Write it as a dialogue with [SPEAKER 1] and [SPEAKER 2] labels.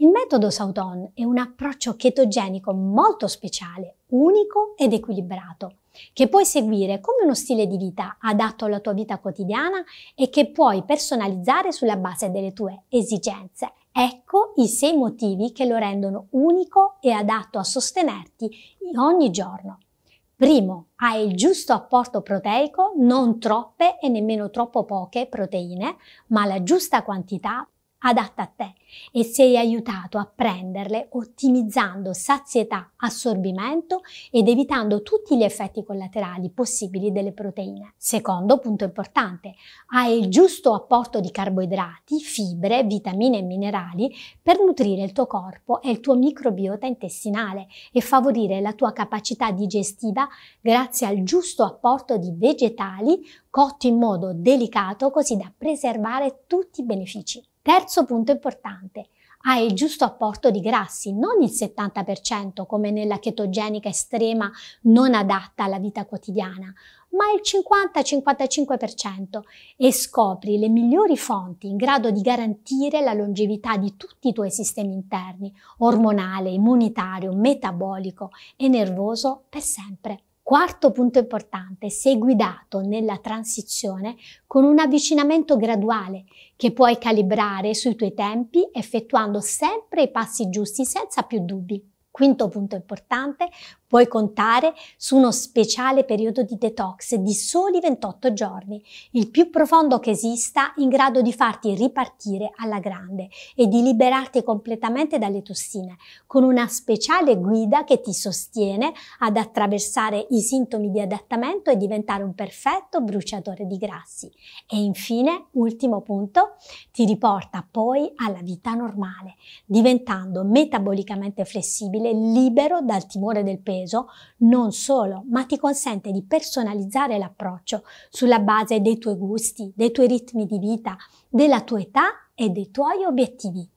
[SPEAKER 1] Il metodo Sauton è un approccio chetogenico molto speciale, unico ed equilibrato, che puoi seguire come uno stile di vita adatto alla tua vita quotidiana e che puoi personalizzare sulla base delle tue esigenze. Ecco i sei motivi che lo rendono unico e adatto a sostenerti ogni giorno. Primo, hai il giusto apporto proteico, non troppe e nemmeno troppo poche proteine, ma la giusta quantità adatta a te e sei aiutato a prenderle ottimizzando sazietà, assorbimento ed evitando tutti gli effetti collaterali possibili delle proteine. Secondo punto importante, hai il giusto apporto di carboidrati, fibre, vitamine e minerali per nutrire il tuo corpo e il tuo microbiota intestinale e favorire la tua capacità digestiva grazie al giusto apporto di vegetali cotti in modo delicato così da preservare tutti i benefici. Terzo punto importante, hai il giusto apporto di grassi, non il 70% come nella chetogenica estrema non adatta alla vita quotidiana, ma il 50-55% e scopri le migliori fonti in grado di garantire la longevità di tutti i tuoi sistemi interni, ormonale, immunitario, metabolico e nervoso per sempre. Quarto punto importante, sei guidato nella transizione con un avvicinamento graduale che puoi calibrare sui tuoi tempi effettuando sempre i passi giusti senza più dubbi. Quinto punto importante, Puoi contare su uno speciale periodo di detox di soli 28 giorni, il più profondo che esista, in grado di farti ripartire alla grande e di liberarti completamente dalle tossine, con una speciale guida che ti sostiene ad attraversare i sintomi di adattamento e diventare un perfetto bruciatore di grassi. E infine, ultimo punto, ti riporta poi alla vita normale, diventando metabolicamente flessibile, libero dal timore del peso peso, non solo, ma ti consente di personalizzare l'approccio sulla base dei tuoi gusti, dei tuoi ritmi di vita, della tua età e dei tuoi obiettivi.